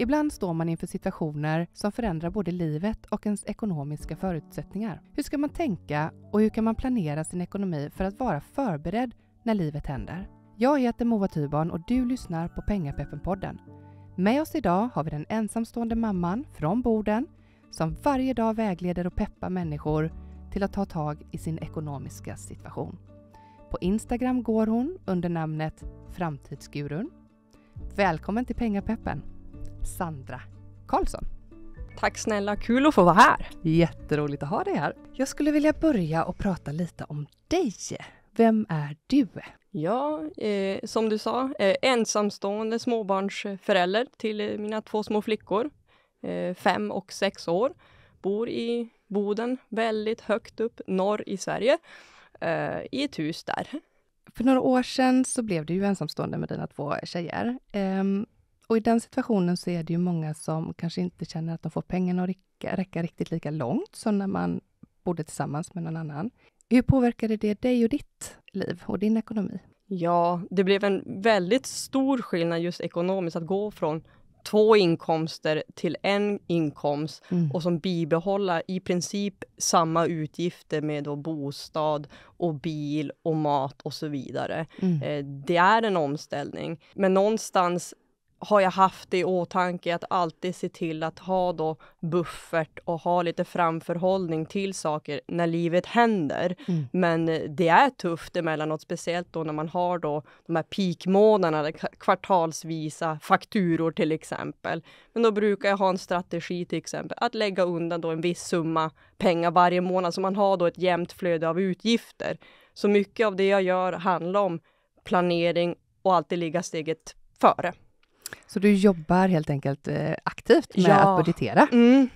Ibland står man inför situationer som förändrar både livet och ens ekonomiska förutsättningar. Hur ska man tänka och hur kan man planera sin ekonomi för att vara förberedd när livet händer? Jag heter Moa Tyborn och du lyssnar på Pengapeppen-podden. Med oss idag har vi den ensamstående mamman från Boden som varje dag vägleder och peppar människor till att ta tag i sin ekonomiska situation. På Instagram går hon under namnet Framtidsgurun. Välkommen till Pengapeppen! Sandra Karlsson. Tack snälla, kul att få vara här! Jätteroligt att ha dig här. Jag skulle vilja börja och prata lite om dig. Vem är du? Ja, eh, som du sa, eh, ensamstående småbarnsförälder till eh, mina två små flickor, eh, fem och sex år. Bor i Boden, väldigt högt upp norr i Sverige, eh, i ett hus där. För några år sedan så blev du ju ensamstående med dina två tjejer. Ehm, och i den situationen så är det ju många som kanske inte känner att de får pengarna att räcka, räcka riktigt lika långt som när man bodde tillsammans med någon annan. Hur påverkade det dig och ditt liv och din ekonomi? Ja, det blev en väldigt stor skillnad just ekonomiskt att gå från två inkomster till en inkomst mm. och som bibehålla i princip samma utgifter med då bostad och bil och mat och så vidare. Mm. Eh, det är en omställning. Men någonstans har jag haft i åtanke att alltid se till att ha då buffert och ha lite framförhållning till saker när livet händer. Mm. Men eh, det är tufft emellanåt, speciellt då när man har då de här peakmånaderna, kvartalsvisa fakturor till exempel. Men då brukar jag ha en strategi till exempel att lägga undan då en viss summa pengar varje månad så man har då ett jämnt flöde av utgifter. Så mycket av det jag gör handlar om planering och alltid ligga steget före. Så du jobbar helt enkelt eh, aktivt med ja. att budgetera? Mm.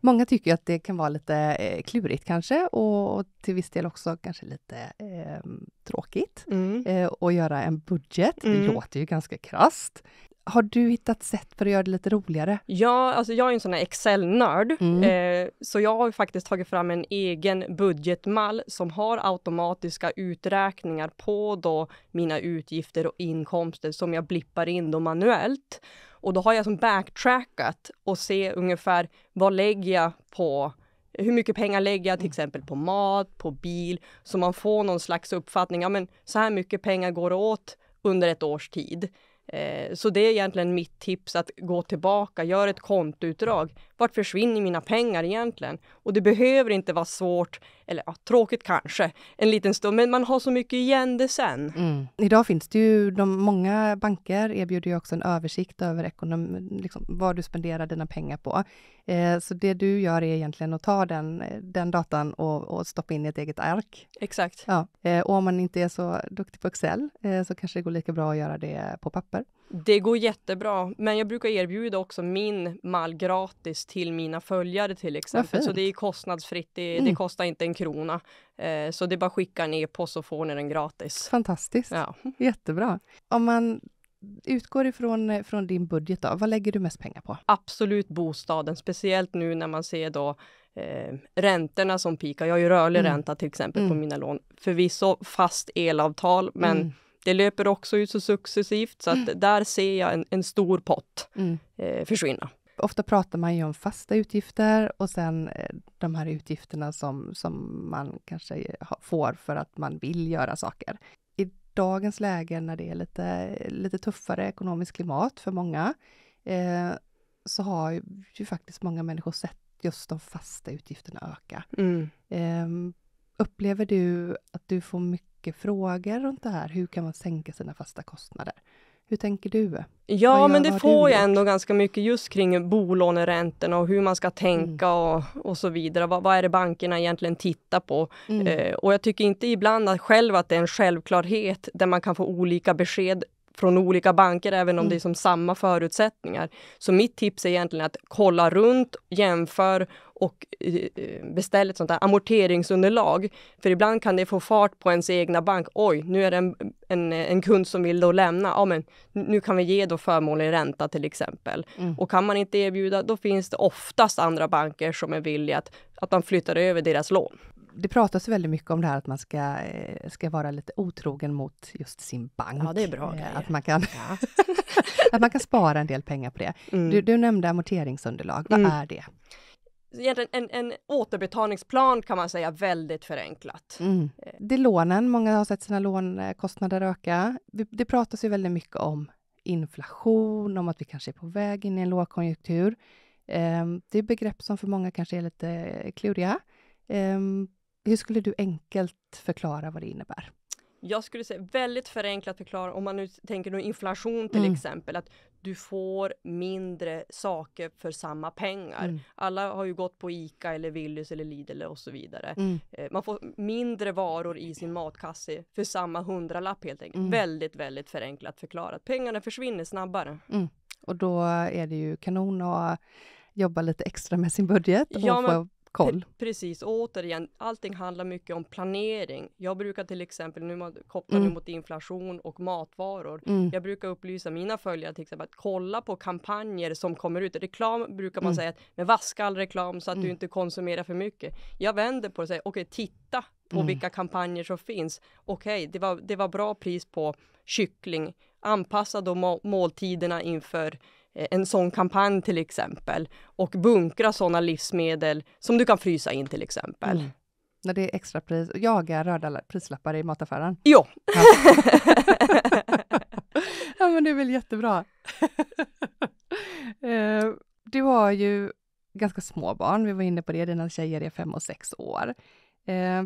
Många tycker att det kan vara lite eh, klurigt kanske och till viss del också kanske lite eh, tråkigt mm. eh, att göra en budget. Mm. Det låter ju ganska krasst har du hittat sätt för att göra det lite roligare? Ja, alltså jag är en sån här Excel-nörd, mm. eh, så jag har faktiskt tagit fram en egen budgetmall som har automatiska uträkningar på då mina utgifter och inkomster som jag blippar in då manuellt. Och då har jag som backtrackat och se ungefär vad lägger jag på hur mycket pengar lägger jag till mm. exempel på mat, på bil, så man får någon slags uppfattning. Ja, men så här mycket pengar går åt under ett års tid. Eh, så det är egentligen mitt tips att gå tillbaka, gör ett kontoutdrag. Vart försvinner mina pengar egentligen? Och det behöver inte vara svårt, eller ja, tråkigt kanske, en liten stund, men man har så mycket igen det sen. Mm. Idag finns det ju, de, många banker erbjuder ju också en översikt över ekonom, liksom, vad du spenderar dina pengar på. Eh, så det du gör är egentligen att ta den, den datan och, och stoppa in i ett eget ark. Exakt. Ja. Eh, och om man inte är så duktig på Excel eh, så kanske det går lika bra att göra det på papper. Det går jättebra, men jag brukar erbjuda också min mall gratis till mina följare till exempel. Så det är kostnadsfritt, det, mm. det kostar inte en krona. Eh, så det är bara att skicka en e-post så får ni den gratis. Fantastiskt, ja. jättebra. Om man utgår ifrån eh, från din budget, då, vad lägger du mest pengar på? Absolut bostaden, speciellt nu när man ser då eh, räntorna som pikar. Jag har ju rörlig mm. ränta till exempel mm. på mina lån. Förvisso fast elavtal, men mm. Det löper också ut så successivt, så att mm. där ser jag en, en stor pott mm. eh, försvinna. Ofta pratar man ju om fasta utgifter och sen eh, de här utgifterna som, som man kanske eh, får för att man vill göra saker. I dagens läge när det är lite, lite tuffare ekonomiskt klimat för många, eh, så har ju faktiskt många människor sett just de fasta utgifterna öka. Mm. Um, upplever du att du får mycket mycket frågor runt det här. Hur kan man sänka sina fasta kostnader? Hur tänker du? Ja, gör, men det får jag ändå ganska mycket just kring bolåneräntorna och hur man ska tänka mm. och, och så vidare. Vad, vad, är det bankerna egentligen tittar på? Mm. Eh, och jag tycker inte ibland att själv att det är en självklarhet där man kan få olika besked från olika banker, även om mm. det är mm. som samma förutsättningar. Så mitt tips är egentligen att kolla runt, jämför och eh, eh, beställ ett sånt här amorteringsunderlag. För ibland kan det få fart på ens egna bank. Oj, nu är det en, en, en kund som vill då lämna. Ja, men nu kan vi ge då förmånlig ränta till exempel. Mm. Och kan man inte erbjuda, då finns det oftast andra banker som är villiga att, att man flyttar över deras lån det pratas väldigt mycket om det här att man ska, eh, ska vara lite otrogen mot just sin bank. Ja, det är bra eh, Att man kan, ja. att man kan spara en del pengar på det. Mm. Du, du, nämnde amorteringsunderlag, vad mm. är det? egentligen en, en återbetalningsplan kan man säga väldigt förenklat. Mm. Eh. Det är lånen, många har sett sina lånkostnader öka. Det pratas ju väldigt mycket om inflation, om att vi kanske är på väg in i en lågkonjunktur. Ehm, det är begrepp som för många kanske är lite kluriga. Ehm, hur skulle du enkelt förklara vad det innebär? Jag skulle säga väldigt förenklat förklara, om man nu tänker på inflation till mm. exempel, att du får mindre saker för samma pengar. Mm. Alla har ju gått på ICA eller Willys eller Lidl och så vidare. Mm. Eh, man får mindre varor i sin matkasse för samma hundralapp helt enkelt. Mm. Väldigt, väldigt förenklat förklarat. Pengarna försvinner snabbare. Mm. Och då är det ju kanon att jobba lite extra med sin budget och ja, men, få koll. precis, och återigen, allting handlar mycket om planering. Jag brukar till exempel, nu man kopplar mm. mot inflation och matvaror, mm. jag brukar upplysa mina följare till exempel att kolla på kampanjer som kommer ut. Reklam brukar man mm. säga, att, men vaska all reklam så att du mm. inte konsumerar för mycket. Jag vänder på det och säger, okej, okay, titta på mm. vilka kampanjer som finns. Okej, okay, det, var, det var bra pris på kyckling. Anpassa då måltiderna inför Eh, en sån kampanj till exempel och bunkra sådana livsmedel som du kan frysa in till exempel. Mm. När det är extrapris, jaga röda prislappar i mataffären? Jo! Ja. ja men det är väl jättebra. Eh, du har ju ganska små barn, vi var inne på det, dina tjejer är fem och sex år. Eh,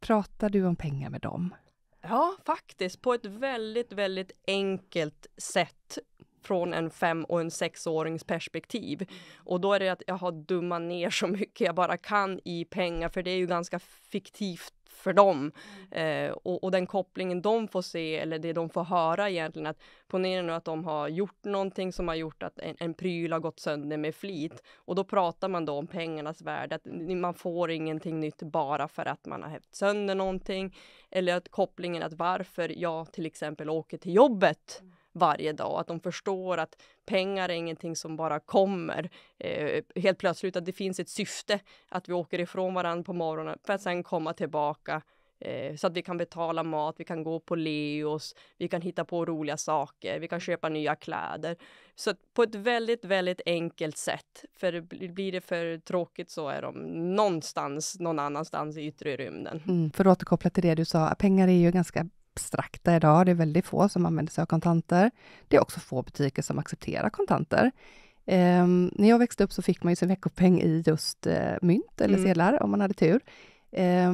pratar du om pengar med dem? Ja, faktiskt på ett väldigt, väldigt enkelt sätt från en fem och en sexårings perspektiv. Och då är det att jag har dummat ner så mycket jag bara kan i pengar, för det är ju ganska fiktivt för dem. Eh, och, och, den kopplingen de får se, eller det de får höra egentligen, att ponera nu att de har gjort någonting som har gjort att en, en pryl har gått sönder med flit. Och då pratar man då om pengarnas värde, att man får ingenting nytt bara för att man har haft sönder någonting. Eller att kopplingen att varför jag till exempel åker till jobbet varje dag. Att de förstår att pengar är ingenting som bara kommer eh, helt plötsligt, att det finns ett syfte att vi åker ifrån varandra på morgonen för att sen komma tillbaka eh, så att vi kan betala mat, vi kan gå på Leos, vi kan hitta på roliga saker, vi kan köpa nya kläder. Så på ett väldigt, väldigt enkelt sätt. För blir det för tråkigt så är de någonstans, någon annanstans i yttre rymden. Mm, för att återkoppla till det du sa, pengar är ju ganska abstrakta idag. Det är väldigt få som använder sig av kontanter. Det är också få butiker som accepterar kontanter. Eh, när jag växte upp så fick man ju sin veckopeng i just eh, mynt eller mm. sedlar om man hade tur. Eh,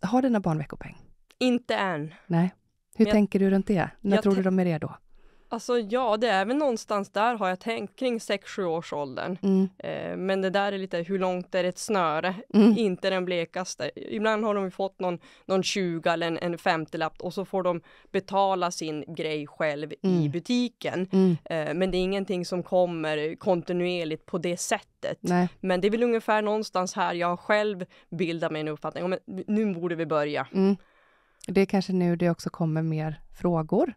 har dina barn veckopeng? Inte än. Nej. Hur jag, tänker du runt det? När tror du de är redo? Alltså ja, det är väl någonstans där har jag tänkt kring 6-7 års åldern. Mm. Eh, men det där är lite hur långt är ett snöre? Mm. Inte den blekaste. Ibland har de fått någon, någon 20 eller en, en 50-lapp och så får de betala sin grej själv mm. i butiken. Mm. Eh, men det är ingenting som kommer kontinuerligt på det sättet. Nej. Men det är väl ungefär någonstans här jag själv bildar mig en uppfattning om nu borde vi börja. Mm. Det är kanske nu det också kommer mer frågor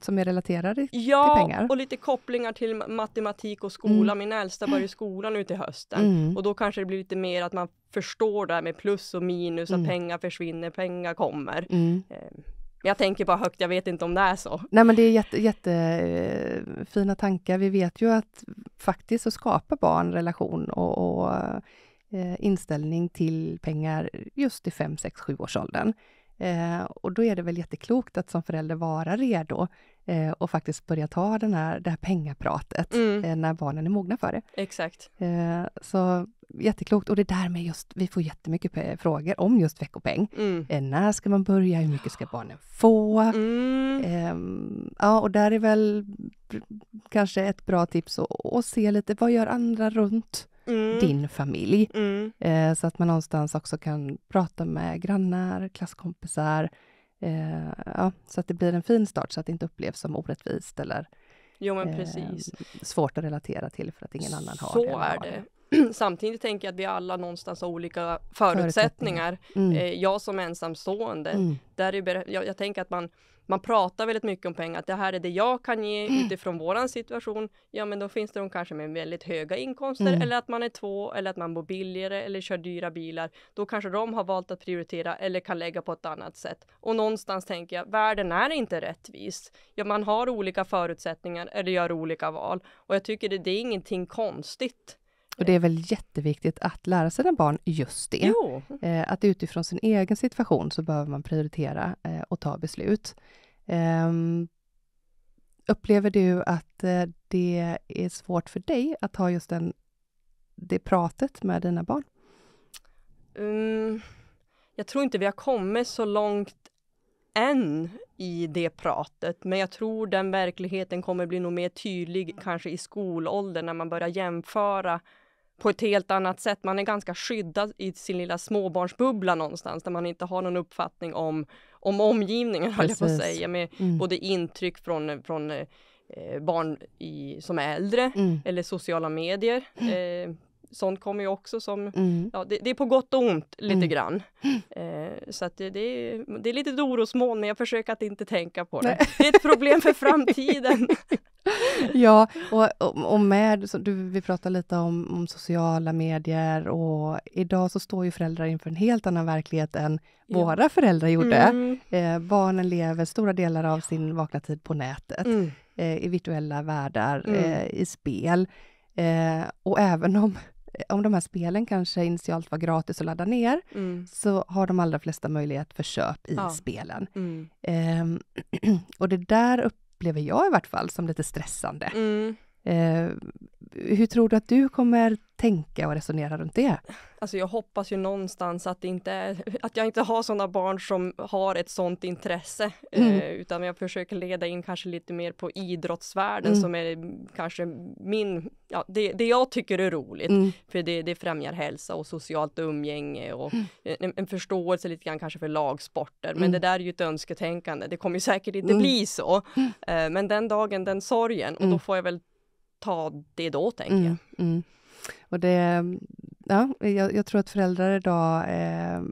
som är relaterade ja, till pengar? Ja, och lite kopplingar till matematik och skola. Mm. Min äldsta börjar skolan nu till hösten mm. och då kanske det blir lite mer att man förstår det här med plus och minus, att mm. pengar försvinner, pengar kommer. Mm. Ehm, men jag tänker bara högt, jag vet inte om det är så. Nej men det är jätte, jättefina eh, tankar. Vi vet ju att faktiskt så skapar barn relation och, och eh, inställning till pengar just i 5, 6, 7 års åldern. Eh, och då är det väl jätteklokt att som förälder vara redo eh, och faktiskt börja ta den här, det här pengapratet mm. eh, när barnen är mogna för det. Exakt. Eh, så jätteklokt. Och det där med just, vi får jättemycket frågor om just veckopeng. Mm. Eh, när ska man börja? Hur mycket ska barnen få? Mm. Ehm, ja, och där är väl kanske ett bra tips att se lite, vad gör andra runt? mm. din familj. Mm. Eh, så att man någonstans också kan prata med grannar, klasskompisar. Eh, ja, så att det blir en fin start så att det inte upplevs som orättvist eller jo, men eh, precis. svårt att relatera till för att ingen annan har det. Så är det samtidigt tänker jag att vi alla någonstans har olika förutsättningar. förutsättningar. Mm. Eh, jag som ensamstående, mm. där är, jag, jag tänker att man man pratar väldigt mycket om pengar, att det här är det jag kan ge mm. utifrån våran situation. Ja, men då finns det de kanske med väldigt höga inkomster mm. eller att man är två eller att man bor billigare eller kör dyra bilar. Då kanske de har valt att prioritera eller kan lägga på ett annat sätt. Och någonstans tänker jag, världen är inte rättvis. Ja, man har olika förutsättningar eller gör olika val och jag tycker det, det är ingenting konstigt och det är väl jätteviktigt att lära sina barn just det. Jo. Eh, att utifrån sin egen situation så behöver man prioritera eh, och ta beslut. Ehm, upplever du att eh, det är svårt för dig att ha just den, det pratet med dina barn? Um, jag tror inte vi har kommit så långt än i det pratet, men jag tror den verkligheten kommer bli nog mer tydlig kanske i skolåldern när man börjar jämföra på ett helt annat sätt. Man är ganska skyddad i sin lilla småbarnsbubbla någonstans där man inte har någon uppfattning om, om omgivningen, höll jag på att säga, med mm. både intryck från, från eh, barn i, som är äldre mm. eller sociala medier. Eh, sånt kommer ju också som, mm. ja, det, det, är på gott och ont lite mm. grann. Eh, så att det, det, är, det är lite orosmoln, men jag försöker att inte tänka på det. Nej. Det är ett problem för framtiden. ja, och, och med, så du, vi pratade lite om, om, sociala medier och idag så står ju föräldrar inför en helt annan verklighet än ja. våra föräldrar gjorde. Mm. Eh, barnen lever stora delar av sin vakna tid på nätet, mm. eh, i virtuella världar, mm. eh, i spel. Eh, och även om om de här spelen kanske initialt var gratis att ladda ner, mm. så har de allra flesta möjlighet för köp i ja. spelen. Mm. Um, och det där upplever jag i vart fall som lite stressande. Mm. Eh, hur tror du att du kommer tänka och resonera runt det? Alltså jag hoppas ju någonstans att, inte är, att jag inte har sådana barn som har ett sådant intresse, eh, mm. eh, utan jag försöker leda in kanske lite mer på idrottsvärlden mm. som är kanske min, ja, det, det jag tycker är roligt, mm. för det, det främjar hälsa och socialt umgänge och mm. en, en, förståelse lite grann kanske för lagsporter. Men mm. det där är ju ett önsketänkande, det kommer säkert inte mm. bli så. Eh, men den dagen, den sorgen, och då får jag väl ta det då, tänker mm, jag. Mm. Och det, ja, jag, jag, tror att föräldrar idag eh,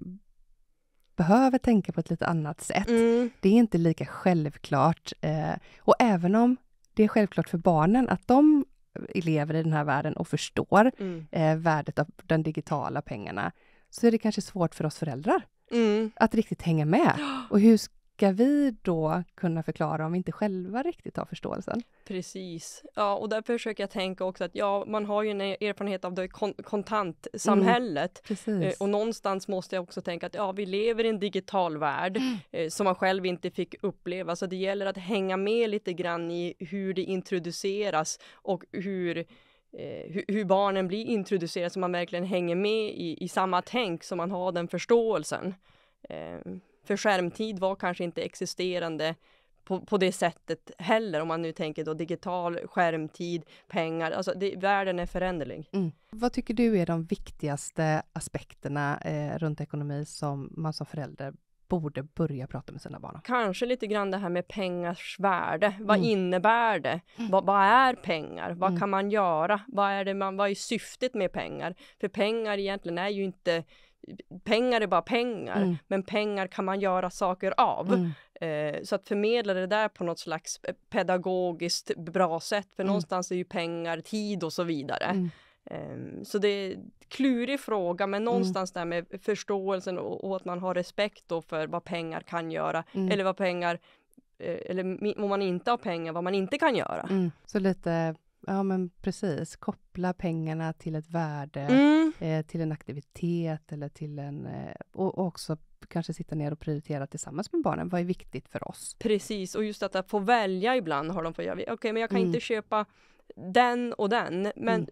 behöver tänka på ett lite annat sätt. Mm. Det är inte lika självklart. Eh, och även om det är självklart för barnen att de lever i den här världen och förstår mm. eh, värdet av de digitala pengarna, så är det kanske svårt för oss föräldrar mm. att riktigt hänga med. Och hur ska vi då kunna förklara om vi inte själva riktigt har förståelsen? Precis. Ja, och där försöker jag tänka också att ja, man har ju en erfarenhet av det kon kontantsamhället. Mm, eh, och någonstans måste jag också tänka att ja, vi lever i en digital värld mm. eh, som man själv inte fick uppleva. Så det gäller att hänga med lite grann i hur det introduceras och hur eh, hur, barnen blir introducerade så man verkligen hänger med i, i samma tänk så man har den förståelsen. Ehm. För skärmtid var kanske inte existerande på, på det sättet heller, om man nu tänker då digital skärmtid, pengar, alltså det, världen är föränderlig. Mm. Vad tycker du är de viktigaste aspekterna eh, runt ekonomi som man som förälder borde börja prata med sina barn om? Kanske lite grann det här med pengars värde. Vad mm. innebär det? Mm. Vad, vad, är pengar? Vad mm. kan man göra? Vad är, det man, vad är syftet med pengar? För pengar egentligen är ju inte pengar är bara pengar, mm. men pengar kan man göra saker av. Mm. Eh, så att förmedla det där på något slags eh, pedagogiskt bra sätt, för mm. någonstans är ju pengar tid och så vidare. Eh, så det är en klurig fråga, men mm. någonstans där med förståelsen och, och, att man har respekt då för vad pengar kan göra, mm. eller vad pengar eh, eller om man inte har pengar, vad man inte kan göra. Så lite Ja, men precis. Koppla pengarna till ett värde, mm. eh, till en aktivitet eller till en... Eh, och, och, också kanske sitta ner och prioritera tillsammans med barnen. Vad är viktigt för oss? Precis, och just att få välja ibland har de fått göra. Okej, okay, men jag kan mm. inte köpa den och den. Men mm.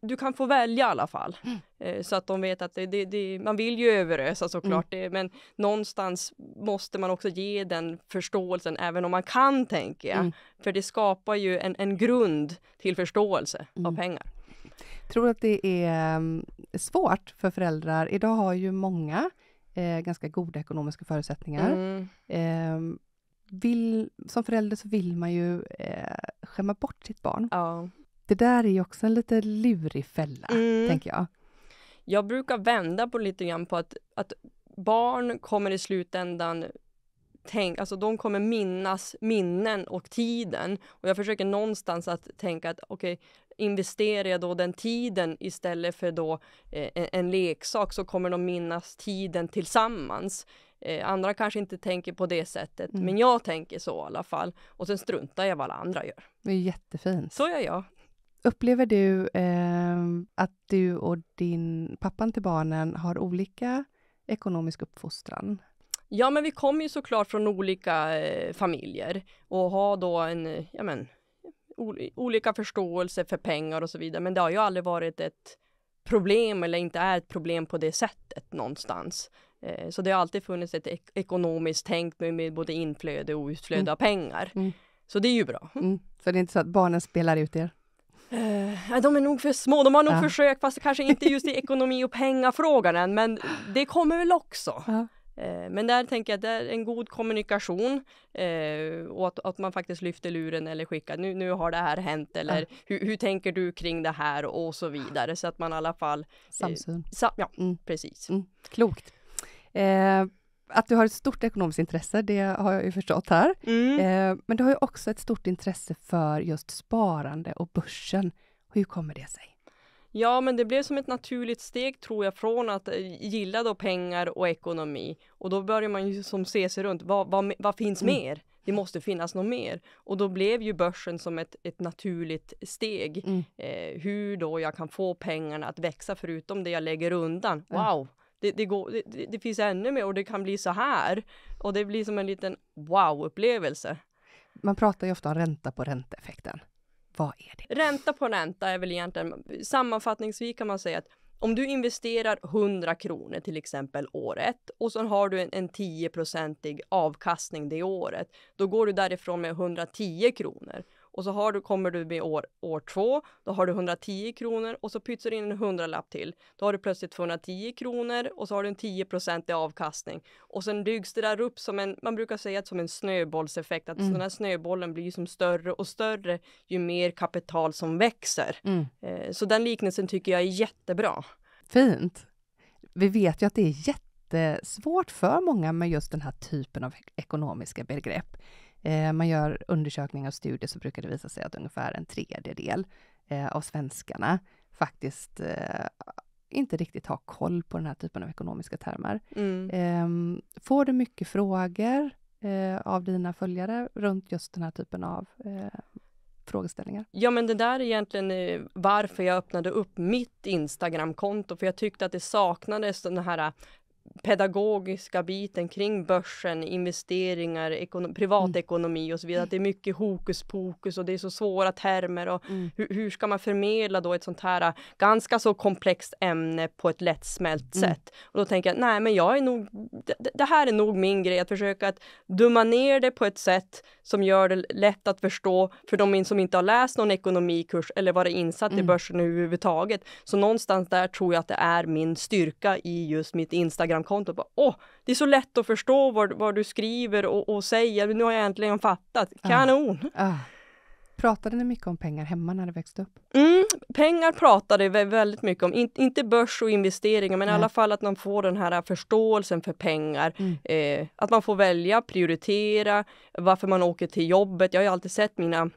du kan få välja i alla fall. Mm. Eh, så att de vet att det, det, det, man vill ju överösa såklart, mm. det, eh, men någonstans måste man också ge den förståelsen, även om man kan tänker jag. Mm. För det skapar ju en, en grund till förståelse av mm. pengar. Tror att det är mm, svårt för föräldrar? Idag har ju många eh, ganska goda ekonomiska förutsättningar. Eh, vill, som förälder så vill man ju eh, skämma bort sitt barn. Ja. Det där är ju också en lite lurig fälla, mm. tänker jag. Jag brukar vända på lite grann på att, att barn kommer i slutändan tänk, alltså de kommer minnas minnen och tiden. Och jag försöker någonstans att tänka att okej, okay, investerar jag då den tiden istället för då eh, en leksak så kommer de minnas tiden tillsammans. Eh, andra kanske inte tänker på det sättet, mm. men jag tänker så i alla fall. Och sen struntar jag vad alla andra gör. Det är jättefint. Så gör jag. Upplever du eh, att du och din pappan till barnen har olika ekonomisk uppfostran? Ja, men vi kommer ju såklart från olika eh, familjer och har då en, ja men, ol olika förståelse för pengar och så vidare. Men det har ju aldrig varit ett problem eller inte är ett problem på det sättet någonstans. Eh, så det har alltid funnits ett ek ekonomiskt tänk med både inflöde och utflöde mm. av pengar. Mm. Så det är ju bra. Mm. Så det är inte så att barnen spelar ut er? Uh, de är nog för små. De har nog ja. försökt, fast kanske inte just i ekonomi och pengafrågan än, men det kommer väl också. Ja. Uh, men där tänker jag att det är en god kommunikation uh, och att, att, man faktiskt lyfter luren eller skickar, nu, nu har det här hänt eller ja. hur, hur, tänker du kring det här och så vidare så att man i alla fall... Samsyn. Sa ja, mm. precis. Mm. Klokt. Eh, att du har ett stort ekonomiskt intresse, det har jag ju förstått här. Mm. Eh, men du har ju också ett stort intresse för just sparande och börsen. Hur kommer det sig? Ja, men det blev som ett naturligt steg tror jag från att eh, gilla då pengar och ekonomi. Och då börjar man ju som se sig runt. Vad, vad, vad finns mm. mer? Det måste finnas något mer. Och då blev ju börsen som ett, ett naturligt steg. Mm. Eh, hur då jag kan få pengarna att växa förutom det jag lägger undan. Wow! det, det, går, det, det finns ännu mer och det kan bli så här. Och det blir som en liten wow-upplevelse. Man pratar ju ofta om ränta på ränta-effekten. Vad är det? Ränta på ränta är väl egentligen, sammanfattningsvis kan man säga att om du investerar 100 kronor till exempel året och sen har du en, en 10 avkastning det året, då går du därifrån med 110 kronor och så har du, kommer du med år, år två, då har du 110 kronor och så pytsar du in en hundralapp till. Då har du plötsligt 210 kronor och så har du en 10 i avkastning. Och sen byggs det där upp som en, man brukar säga att som en snöbollseffekt, att mm. den här snöbollen blir som större och större ju mer kapital som växer. Mm. Eh, så den liknelsen tycker jag är jättebra. Fint. Vi vet ju att det är jättesvårt för många med just den här typen av ekonomiska begrepp. Eh, man gör undersökningar och studier så brukar det visa sig att ungefär en tredjedel eh, av svenskarna faktiskt eh, inte riktigt har koll på den här typen av ekonomiska termer. Mm. Ehm, får du mycket frågor eh, av dina följare runt just den här typen av eh, frågeställningar? Ja, men det där är egentligen eh, varför jag öppnade upp mitt Instagramkonto, för jag tyckte att det saknades den här pedagogiska biten kring börsen, investeringar, ekono- privatekonomi mm. och så vidare. Att det är mycket hokus pokus och det är så svåra termer och mm. hur, hur, ska man förmedla då ett sånt här äh, ganska så komplext ämne på ett lättsmält mm. sätt? Och då tänker jag, nej men jag är nog, det, det här är nog min grej, att försöka att dumma ner det på ett sätt som gör det lätt att förstå för de som inte har läst någon ekonomikurs eller varit insatt mm. i börsen överhuvudtaget. Så någonstans där tror jag att det är min styrka i just mitt Instagramkonto. oh, det är så lätt att förstå vad, vad du skriver och, och säger. Nu har jag äntligen fattat. Ah. Kanon! Uh. Uh. Pratade ni mycket om pengar hemma när du växte upp? Mm, pengar pratade vi väldigt mycket om, In, inte börs och investeringar, men Nej. i alla fall att man får den här äh, förståelsen för pengar. Mm. Eh, att man får välja, prioritera, varför man åker till jobbet. Jag har ju alltid sett mina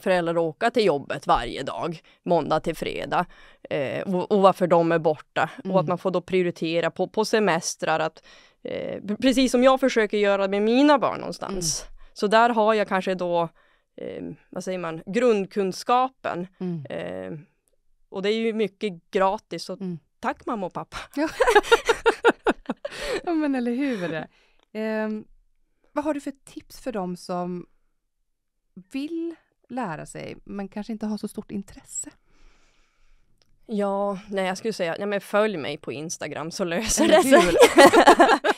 föräldrar åka till jobbet varje dag, måndag till fredag. Eh, och, och, varför de är borta. Mm. Och att man får då prioritera på, på semestrar. Att, eh, precis som jag försöker göra med mina barn någonstans. Mm. Så där har jag kanske då eh, vad säger man, grundkunskapen. Mm. Eh, och det är ju mycket gratis, så mm. tack mamma och pappa. Ja. ja men eller hur. Eh, vad har du för tips för dem som vill lära sig, men kanske inte har så stort intresse? Ja, nej jag skulle säga, nej men följ mig på Instagram så löser det sig.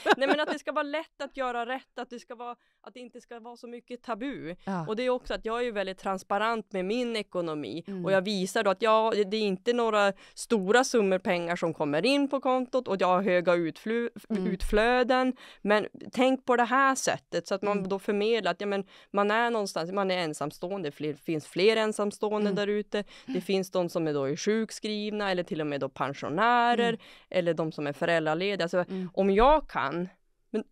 nej men att det ska vara lätt att göra rätt, att det, ska vara, att det inte ska vara så mycket tabu. Ja. Och det är också att jag är väldigt transparent med min ekonomi mm. och jag visar då att ja, det är inte några stora summor pengar som kommer in på kontot och jag har höga utflö mm. utflöden. Men tänk på det här sättet så att man mm. då förmedlar att ja, men man är någonstans, man är ensamstående, det finns fler ensamstående mm. där ute. Det mm. finns de som är då i sjukskrivning, sjukskrivna eller till och med då pensionärer mm. eller de som är föräldralediga. Alltså, mm. Om jag kan, men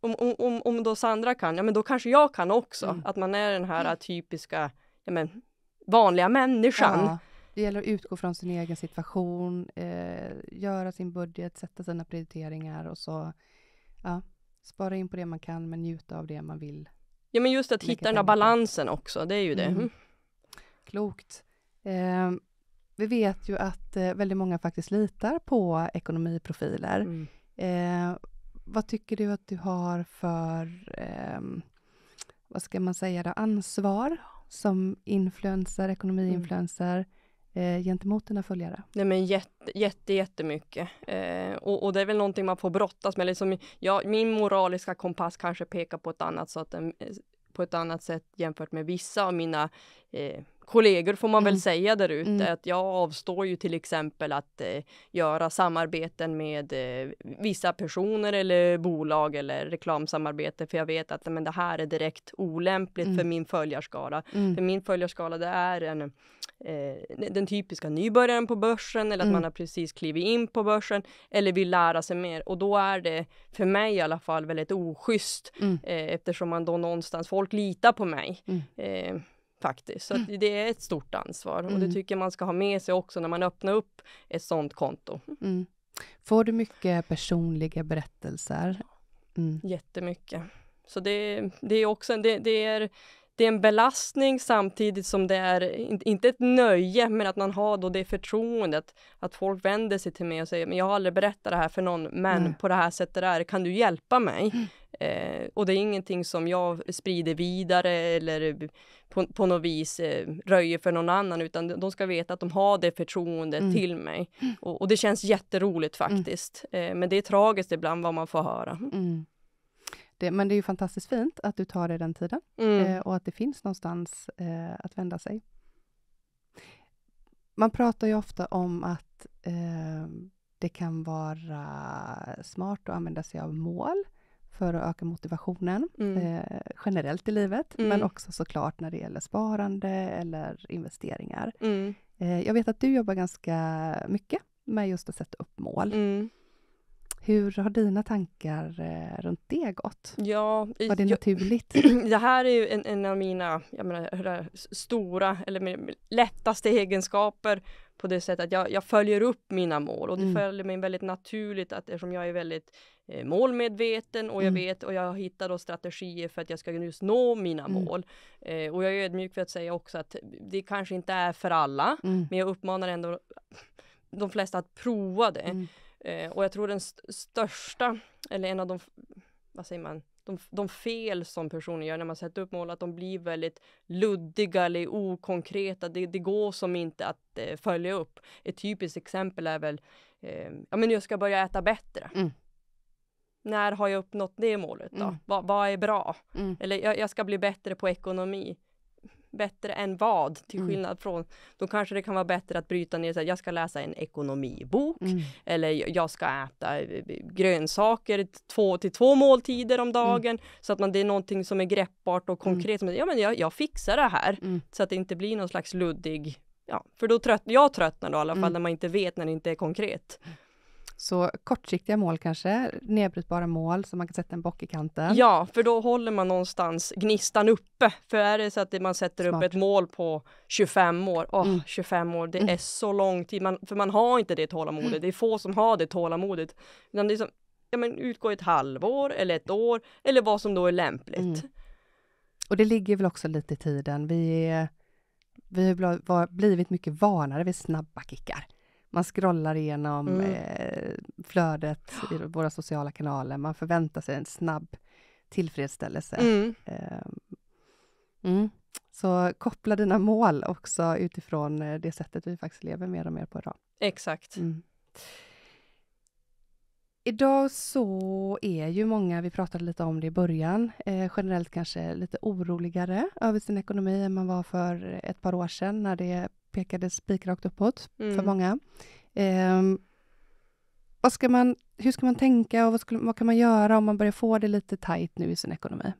om, om, om, om då Sandra kan, ja men då kanske jag kan också. Mm. Att man är den här typiska ja, men, vanliga människan. Ja. Det gäller att utgå från sin egen situation, eh, göra sin budget, sätta sina prioriteringar och så ja, spara in på det man kan men njuta av det man vill. Ja men just att hitta den där balansen också, det är ju det. Mm. mm. Klokt. Eh, vi vet ju att eh, väldigt många faktiskt litar på ekonomiprofiler. Mm. Eh, vad tycker du att du har för, eh, vad ska man säga då, ansvar som influencer, ekonomiinfluencer eh, gentemot dina följare? Nej men jätte, jätte jättemycket. Eh, och, och det är väl någonting man får brottas med. Liksom, ja, min moraliska kompass kanske pekar på ett annat, så att den, eh, på ett annat sätt jämfört med vissa av mina eh, kollegor får man väl mm. säga där ute mm. att jag avstår ju till exempel att eh, göra samarbeten med eh, vissa personer eller bolag eller reklamsamarbete för jag vet att men det här är direkt olämpligt mm. för min följarskara. Mm. För min följarskara det är en, eh, den typiska nybörjaren på börsen eller att mm. man har precis klivit in på börsen eller vill lära sig mer och då är det för mig i alla fall väldigt oschysst mm. eh, eftersom man då någonstans, folk litar på mig eh, faktiskt. Så mm. det är ett stort ansvar mm. och det mm. tycker man ska ha med sig också när man öppnar upp ett sådant konto. Mm. Får du mycket personliga berättelser? Mm. Jättemycket. Så det, det är också det, det är det är en belastning samtidigt som det är, inte ett nöje, men att man har då det förtroendet att folk vänder sig till mig och säger, men jag har aldrig berättat det här för någon, men Nej. på det här sättet där, kan du hjälpa mig? Mm. Eh, och det är ingenting som jag sprider vidare eller på, på något vis eh, röjer för någon annan, utan de ska veta att de har det förtroendet mm. till mig. Mm. Och, och, det känns jätteroligt mm. faktiskt. Mm. Eh, men det är tragiskt ibland vad man får höra. Mm. Det, men det är ju fantastiskt fint att du tar dig den tiden mm. eh, och att det finns någonstans eh, att vända sig. Man pratar ju ofta om att eh, det kan vara smart att använda sig av mål för att öka motivationen mm. eh, generellt i livet, mm. men också såklart när det gäller sparande eller investeringar. Mm. Eh, jag vet att du jobbar ganska mycket med just att sätta upp mål. Mm. Hur har dina tankar eh, runt det gått? Ja, Var det jag, naturligt? Det här är ju en, en av mina menar, stora, eller lättaste egenskaper på det sättet att jag, jag följer upp mina mål och det mm. följer mig väldigt naturligt att eftersom jag är väldigt Eh, målmedveten och jag mm. vet och jag hittar då strategier för att jag ska just nå mina mm. mål. Eh, och jag är ödmjuk för att säga också att det kanske inte är för alla, mm. men jag uppmanar ändå de flesta att prova det. Mm. Eh, och jag tror den st största, eller en av de, vad säger man, de, de, fel som personer gör när man sätter upp mål, att de blir väldigt luddiga eller okonkreta. Det, det går som inte att eh, följa upp. Ett typiskt exempel är väl, eh, ja men jag ska börja äta bättre. Mm när har jag uppnått det målet då? Mm. Vad, vad är bra? Mm. Eller jag, jag, ska bli bättre på ekonomi. Bättre än vad? Till mm. skillnad från, då kanske det kan vara bättre att bryta ner, så här, jag ska läsa en ekonomibok, mm. eller jag ska äta eh, eh, grönsaker två till två måltider om mm. dagen, så att man, det är någonting som är greppbart och konkret. Som, ja, men jag, jag fixar det här, så att det inte blir någon slags luddig ja, för då trött, jag tröttnar då i alla fall mm. när man inte vet, när det inte är konkret. Så kortsiktiga mål kanske, nedbrytbara mål som man kan sätta en bock i kanten. Ja, för då håller man någonstans gnistan uppe. För är det så att man sätter Smart. upp ett mål på 25 år, åh, mm. 25 år, det mm. är så lång tid, man, för man har inte det tålamodet. Mm. Det är få som har det tålamodet. Utan det är som, ja men utgå ett halvår eller ett år eller vad som då är lämpligt. Mm. Och det ligger väl också lite i tiden. Vi, vi har blivit mycket vanare vid snabba kickar. Man scrollar igenom mm. eh, flödet i våra sociala kanaler. Man förväntar sig en snabb tillfredsställelse. Mm. Eh, mm. Så koppla dina mål också utifrån eh, det sättet vi faktiskt lever mer och mer på idag. Exakt. Mm. Idag så är ju många, vi pratade lite om det i början, eh, generellt kanske lite oroligare över sin ekonomi än man var för ett par år sedan när det pekade spikrakt uppåt mm. för många. Eh, vad ska man, hur ska man tänka och vad, skulle, vad, kan man göra om man börjar få det lite tajt nu i sin ekonomi?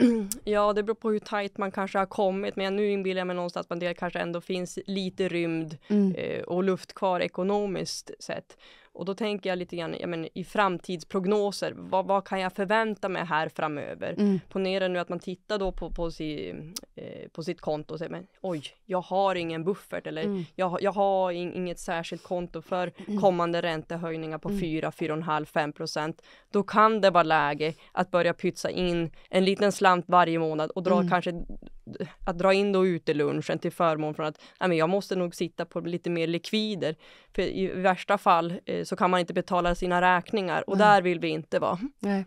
Ja, det beror på hur tajt man kanske har kommit, men nu inbillar jag mig någonstans att man del kanske ändå finns lite rymd mm. eh, och luft kvar ekonomiskt sett. Och då tänker jag lite grann jag men, i framtidsprognoser. Vad, vad, kan jag förvänta mig här framöver? Mm. Ponera nu att man tittar då på, på, si, eh, på sitt konto och säger men oj, jag har ingen buffert eller mm. jag, jag har in, inget särskilt konto för mm. kommande räntehöjningar på mm. 4, 4,5, 5 procent. Då kan det vara läge att börja pytsa in en liten slant varje månad och dra mm. kanske att dra in då utelunchen till förmån för att nej, men jag måste nog sitta på lite mer likvider. För i värsta fall eh, så kan man inte betala sina räkningar och Nej. där vill vi inte vara. Mm-hmm. Nej.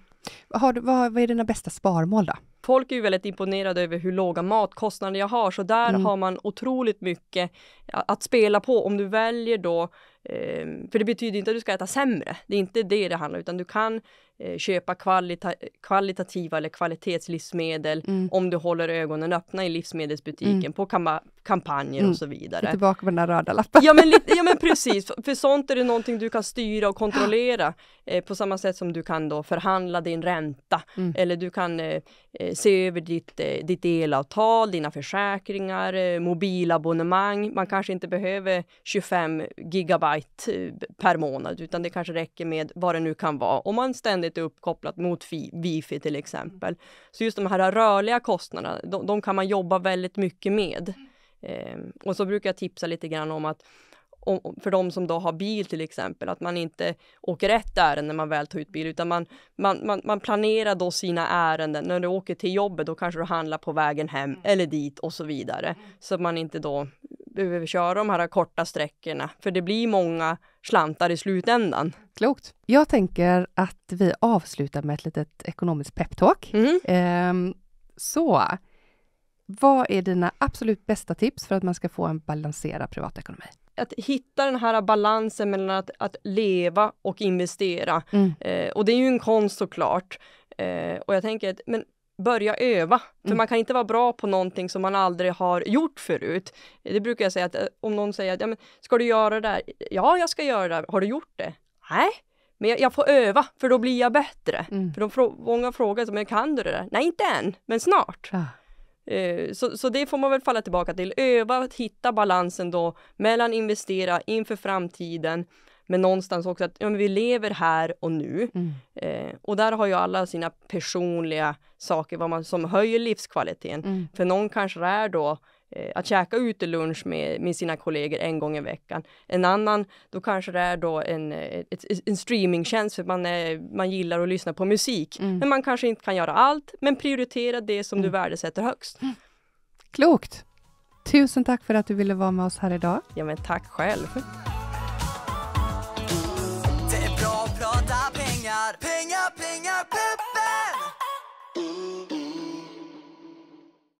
Har du, vad, vad är dina bästa sparmål då? folk är ju väldigt imponerade över hur låga matkostnader jag har, så där mm. har man otroligt mycket att spela på om du väljer då, eh, för det betyder inte att du ska äta sämre, det är inte det det handlar om, utan du kan Eh, köpa kvalita kvalitativa eller kvalitetslivsmedel mm. om du håller ögonen öppna i livsmedelsbutiken mm. på kam kampanjer mm. och så vidare. Är tillbaka på den där röda lappen. Ja men, ja men precis, för, för sånt är det någonting du kan styra och kontrollera eh, på samma sätt som du kan då förhandla din ränta mm. eller du kan eh, eh, se över ditt, eh, ditt elavtal, dina försäkringar, eh, mobilabonnemang. Man kanske inte behöver 25 gigabyte eh, per månad utan det kanske räcker med vad det nu kan vara. Om man ständigt lite uppkopplat mot wifi till exempel. Mm. Så just de här rörliga kostnaderna, de, de kan man jobba väldigt mycket med. Mm. Eh, och så brukar jag tipsa lite grann om att om, för de som då har bil till exempel, att man inte åker ett ärende när man väl tar ut bil, utan man, man, man, man planerar då sina ärenden. När du åker till jobbet, då kanske du handlar på vägen hem mm. eller dit och så vidare. Så att man inte då behöver köra de här korta sträckorna, för det blir många slantar i slutändan. Klokt. Jag tänker att vi avslutar med ett litet ekonomiskt peptalk. Mm. Ehm, så, vad är dina absolut bästa tips för att man ska få en balanserad privatekonomi? Att hitta den här balansen mellan att, att leva och investera. Mm. Eh, och det är ju en konst såklart. Eh, och jag tänker att men börja öva. För mm. man kan inte vara bra på någonting som man aldrig har gjort förut. Det brukar jag säga att eh, om någon säger att ja, ska du göra det där? Ja, jag ska göra det Har du gjort det? Nej, men jag, jag får öva för då blir jag bättre. Mm. För de frå många frågar som kan du det där? Nej, inte än, men snart. Ah. så, så det får man väl falla tillbaka till. Öva, att hitta balansen då mellan investera inför framtiden men någonstans också att ja, vi lever här och nu. Mm. Eh, och där har ju alla sina personliga saker vad man, som höjer livskvaliteten. Mm. För någon kanske är då eh, att käka utelunch med, med sina kollegor en gång i veckan. En annan, då kanske det är då en, eh, ett, en streamingtjänst för man, är, man gillar att lyssna på musik. Mm. Men man kanske inte kan göra allt, men prioritera det som du mm. värdesätter högst. Mm. Klokt! Tusen tack för att du ville vara med oss här idag. Ja, men tack själv.